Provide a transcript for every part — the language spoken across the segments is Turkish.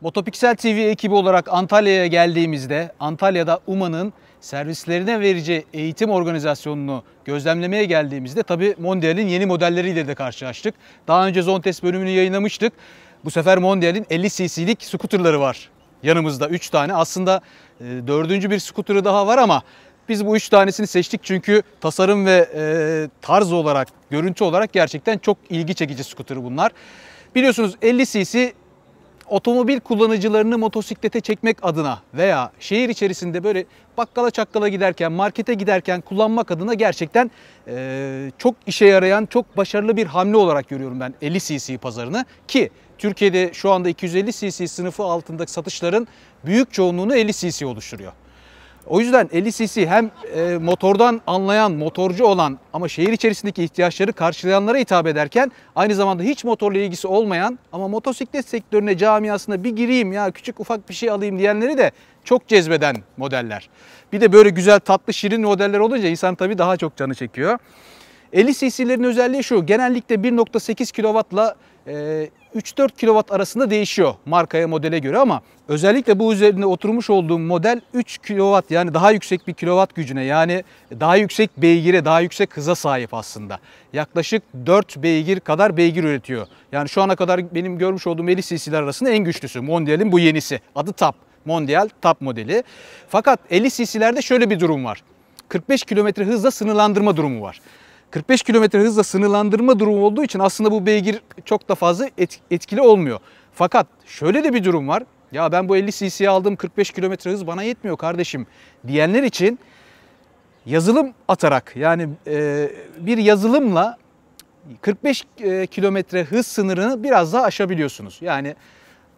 Motopiksel TV ekibi olarak Antalya'ya geldiğimizde Antalya'da UMA'nın servislerine vereceği eğitim organizasyonunu gözlemlemeye geldiğimizde tabi Mondial'in yeni modelleriyle de karşılaştık. Daha önce zon test bölümünü yayınlamıştık. Bu sefer Mondial'in 50 cc'lik skuterları var yanımızda 3 tane. Aslında e, dördüncü bir skuterı daha var ama biz bu üç tanesini seçtik çünkü tasarım ve e, tarz olarak, görüntü olarak gerçekten çok ilgi çekici skuterı bunlar. Biliyorsunuz 50 cc otomobil kullanıcılarını motosiklete çekmek adına veya şehir içerisinde böyle bakkala çakkala giderken, markete giderken kullanmak adına gerçekten e, çok işe yarayan, çok başarılı bir hamle olarak görüyorum ben 50 cc pazarını ki Türkiye'de şu anda 250 cc sınıfı altındaki satışların büyük çoğunluğunu 50 cc oluşturuyor. O yüzden 50 cc hem e, motordan anlayan, motorcu olan ama şehir içerisindeki ihtiyaçları karşılayanlara hitap ederken aynı zamanda hiç motorla ilgisi olmayan ama motosiklet sektörüne camiasına bir gireyim ya küçük ufak bir şey alayım diyenleri de çok cezbeden modeller. Bir de böyle güzel tatlı şirin modeller olunca insan tabii daha çok canı çekiyor. 50 cc'lerin özelliği şu. Genellikle 1.8 kW ile 3-4 kW arasında değişiyor markaya modele göre ama özellikle bu üzerinde oturmuş olduğum model 3 kW yani daha yüksek bir kW gücüne yani daha yüksek beygire daha yüksek hıza sahip aslında. Yaklaşık 4 beygir kadar beygir üretiyor. Yani şu ana kadar benim görmüş olduğum 50 cc'ler arasında en güçlüsü Mondial'in bu yenisi adı TAP. Mondial TAP modeli. Fakat 50 cc'lerde şöyle bir durum var. 45 km hızla sınırlandırma durumu var. 45 km hızla sınırlandırma durumu olduğu için aslında bu beygir çok da fazla etkili olmuyor. Fakat şöyle de bir durum var. Ya ben bu 50 cc'ye aldım, 45 km hız bana yetmiyor kardeşim diyenler için yazılım atarak yani e, bir yazılımla 45 e, kilometre hız sınırını biraz daha aşabiliyorsunuz. Yani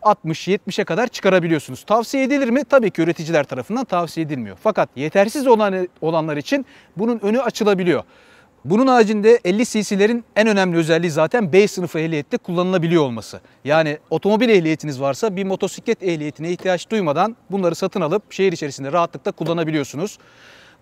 60-70'e kadar çıkarabiliyorsunuz. Tavsiye edilir mi? Tabii ki üreticiler tarafından tavsiye edilmiyor. Fakat yetersiz olan olanlar için bunun önü açılabiliyor. Bunun haricinde 50 cc'lerin en önemli özelliği zaten B sınıfı ehliyette kullanılabiliyor olması. Yani otomobil ehliyetiniz varsa bir motosiklet ehliyetine ihtiyaç duymadan bunları satın alıp şehir içerisinde rahatlıkla kullanabiliyorsunuz.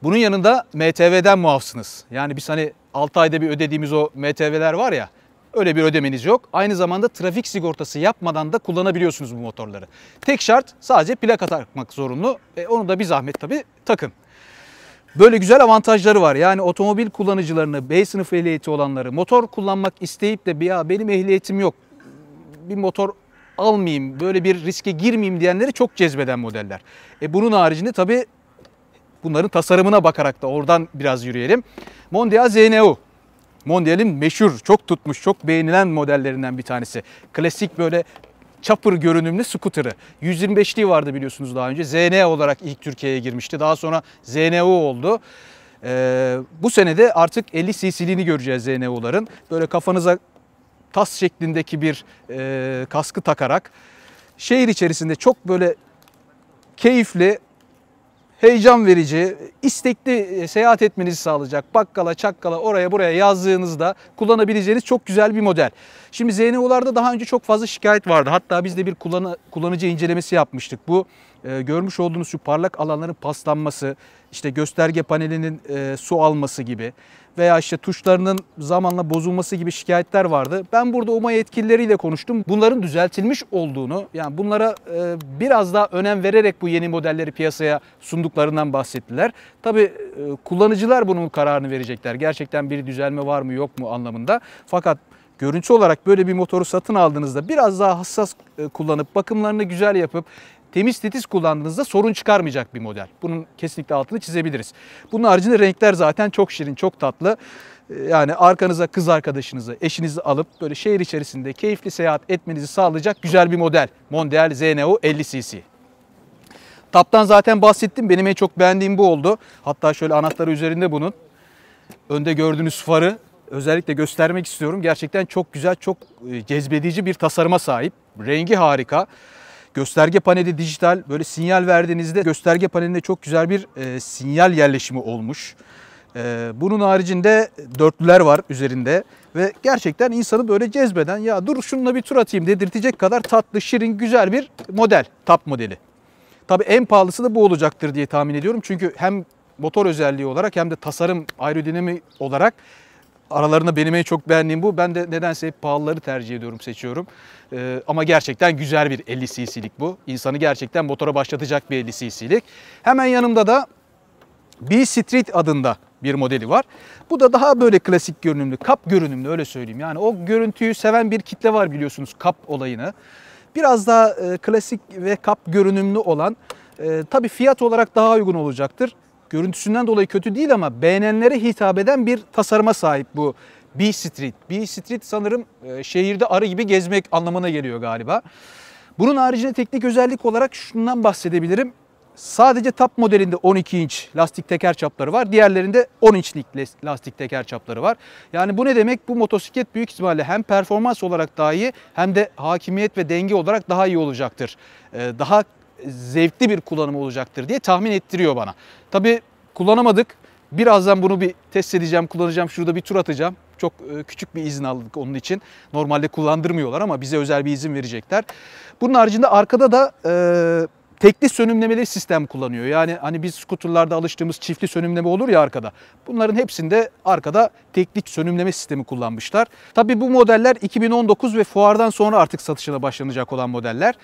Bunun yanında MTV'den muafsınız. Yani biz hani 6 ayda bir ödediğimiz o MTV'ler var ya öyle bir ödemeniz yok. Aynı zamanda trafik sigortası yapmadan da kullanabiliyorsunuz bu motorları. Tek şart sadece plaka takmak zorunlu. E, onu da bir zahmet tabii takın. Böyle güzel avantajları var. Yani otomobil kullanıcılarını, B sınıf ehliyeti olanları, motor kullanmak isteyip de ya benim ehliyetim yok, bir motor almayayım, böyle bir riske girmeyeyim diyenleri çok cezbeden modeller. E bunun haricinde tabii bunların tasarımına bakarak da oradan biraz yürüyelim. Mondial ZNU. Mondial'in meşhur, çok tutmuş, çok beğenilen modellerinden bir tanesi. Klasik böyle Çapır görünümlü scooter'ı. 125'liği vardı biliyorsunuz daha önce. ZN olarak ilk Türkiye'ye girmişti. Daha sonra ZNU oldu. Ee, bu senede artık 50 cc'liğini göreceğiz ZNU'ların. Böyle kafanıza tas şeklindeki bir e, kaskı takarak şehir içerisinde çok böyle keyifli, heyecan verici, istekli e, seyahat etmenizi sağlayacak. Bakkala, çakkala, oraya buraya yazdığınızda kullanabileceğiniz çok güzel bir model. Şimdi ZNO'larda daha önce çok fazla şikayet vardı. Hatta biz de bir kullanıcı incelemesi yapmıştık. Bu e, görmüş olduğunuz şu parlak alanların paslanması, işte gösterge panelinin e, su alması gibi veya işte tuşlarının zamanla bozulması gibi şikayetler vardı. Ben burada UMA yetkilileriyle konuştum. Bunların düzeltilmiş olduğunu yani bunlara e, biraz daha önem vererek bu yeni modelleri piyasaya sunduklarından bahsettiler. Tabii e, kullanıcılar bunun kararını verecekler. Gerçekten bir düzelme var mı yok mu anlamında. Fakat görüntü olarak böyle bir motoru satın aldığınızda biraz daha hassas e, kullanıp bakımlarını güzel yapıp temiz titiz kullandığınızda sorun çıkarmayacak bir model. Bunun kesinlikle altını çizebiliriz. Bunun haricinde renkler zaten çok şirin, çok tatlı. E, yani arkanıza kız arkadaşınızı, eşinizi alıp böyle şehir içerisinde keyifli seyahat etmenizi sağlayacak güzel bir model. Mondial ZNO 50cc. Taptan zaten bahsettim. Benim en çok beğendiğim bu oldu. Hatta şöyle anahtarı üzerinde bunun. Önde gördüğünüz farı özellikle göstermek istiyorum. Gerçekten çok güzel, çok e, cezbedici bir tasarıma sahip. Rengi harika. Gösterge paneli dijital. Böyle sinyal verdiğinizde gösterge panelinde çok güzel bir e, sinyal yerleşimi olmuş. E, bunun haricinde dörtlüler var üzerinde ve gerçekten insanı böyle cezbeden ya dur şununla bir tur atayım dedirtecek kadar tatlı, şirin, güzel bir model, tap modeli. Tabii en pahalısı da bu olacaktır diye tahmin ediyorum. Çünkü hem motor özelliği olarak hem de tasarım aerodinami olarak aralarında benim en çok beğendiğim bu. Ben de nedense hep pahalıları tercih ediyorum, seçiyorum. Ee, ama gerçekten güzel bir 50 cc'lik bu. İnsanı gerçekten motora başlatacak bir 50 cc'lik. Hemen yanımda da B-Street adında bir modeli var. Bu da daha böyle klasik görünümlü, kap görünümlü öyle söyleyeyim. Yani o görüntüyü seven bir kitle var biliyorsunuz kap olayını. Biraz daha e, klasik ve kap görünümlü olan e, tabii fiyat olarak daha uygun olacaktır görüntüsünden dolayı kötü değil ama beğenenlere hitap eden bir tasarıma sahip bu B Street. B Street sanırım e, şehirde arı gibi gezmek anlamına geliyor galiba. Bunun haricinde teknik özellik olarak şundan bahsedebilirim. Sadece tap modelinde 12 inç lastik teker çapları var. Diğerlerinde 10 inçlik lastik teker çapları var. Yani bu ne demek? Bu motosiklet büyük ihtimalle hem performans olarak daha iyi hem de hakimiyet ve denge olarak daha iyi olacaktır. E, daha zevkli bir kullanım olacaktır diye tahmin ettiriyor bana. Tabi kullanamadık. Birazdan bunu bir test edeceğim, kullanacağım. Şurada bir tur atacağım. Çok e, küçük bir izin aldık onun için. Normalde kullandırmıyorlar ama bize özel bir izin verecekler. Bunun haricinde arkada da... E, tekli sönümlemeli sistem kullanıyor. Yani hani biz skuterlarda alıştığımız çiftli sönümleme olur ya arkada. Bunların hepsinde arkada tekli sönümleme sistemi kullanmışlar. Tabi bu modeller 2019 ve fuardan sonra artık satışına başlanacak olan modeller.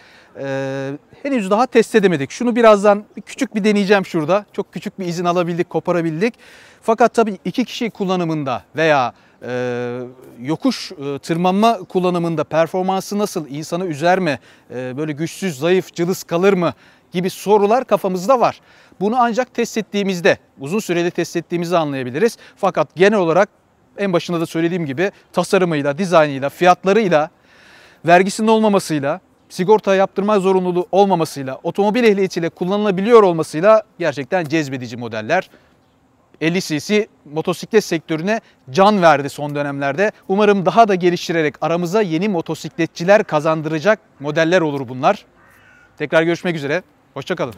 Ee, henüz daha test edemedik. Şunu birazdan küçük bir deneyeceğim şurada. Çok küçük bir izin alabildik, koparabildik. Fakat tabi iki kişi kullanımında veya e, yokuş e, tırmanma kullanımında performansı nasıl, insanı üzer mi, e, böyle güçsüz, zayıf, cılız kalır mı gibi sorular kafamızda var. Bunu ancak test ettiğimizde, uzun süreli test ettiğimizi anlayabiliriz. Fakat genel olarak en başında da söylediğim gibi tasarımıyla, dizaynıyla, fiyatlarıyla, vergisinin olmamasıyla, sigorta yaptırma zorunluluğu olmamasıyla, otomobil ehliyetiyle kullanılabiliyor olmasıyla gerçekten cezbedici modeller. 50cc motosiklet sektörüne can verdi son dönemlerde. Umarım daha da geliştirerek aramıza yeni motosikletçiler kazandıracak modeller olur bunlar. Tekrar görüşmek üzere. Hoşçakalın.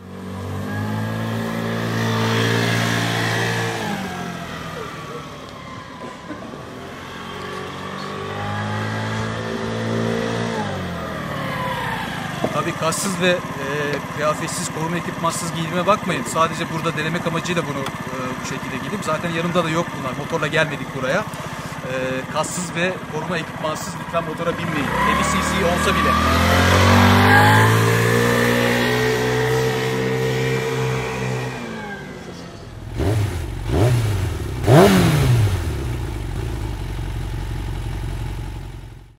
Tabii kassız ve e, kıyafetsiz, koruma ekipmansız giyinime bakmayın. Sadece burada denemek amacıyla bunu e, bu şekilde giydim. Zaten yanımda da yok bunlar. Motorla gelmedik buraya. E, kassız ve koruma ekipmansız lütfen motora binmeyin. Evi CC olsa bile.